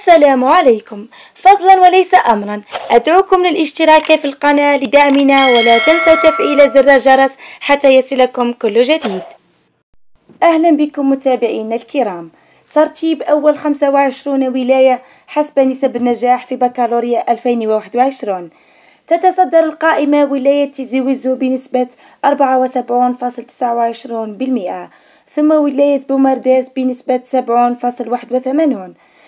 السلام عليكم فضلا وليس أمرا أدعوكم للاشتراك في القناة لدعمنا ولا تنسوا تفعيل زر الجرس حتى يصلكم كل جديد أهلا بكم متابعينا الكرام ترتيب أول 25 ولاية حسب نسب النجاح في بكالوريا 2021 تتصدر القائمة ولاية تيزيوزو بنسبة 74.29% ثم ولاية بومرداس بنسبة 70.81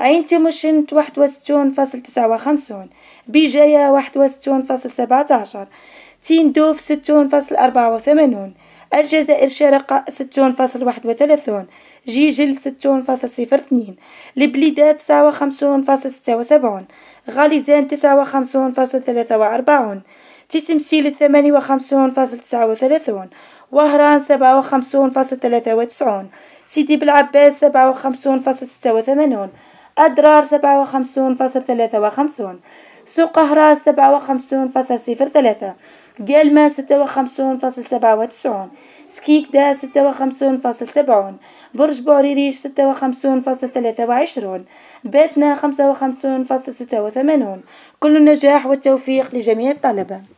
عين تيموشنت واحد وستون فاصل تسعة وخمسون بجاية واحد وستون فاصل سبعة عشر دوف ستون فاصل أربعة وثمانون الجزائر شرقاء ستون فاصل واحد وثلاثون جيجل ستون فاصل صفر اثنين لبليدات تسعة وخمسون فاصل ستة وسبعون غاليزان تسعة وخمسون فاصل ثلاثة وأربعون تسمسيل ثمانية وخمسون فاصل تسعة وثلاثون وهران سبعة وخمسون فاصل ثلاثة وتسعون سيدي بلعباس سبعة وخمسون فاصل ستة وثمانون أدرار سبعة وخمسون فاصل ثلاثة وخمسون سوق أهراس سبعة وخمسون فاصل صفر ثلاثة جلمة ستة وخمسون فاصل سبعة وتسعون سكيكدا ستة وخمسون فاصل سبعون برج بوريريش ستة وخمسون فاصل ثلاثة وعشرون بيتنا خمسة وخمسون فاصل ستة وثمانون كل النجاح والتوفيق لجميع الطلبة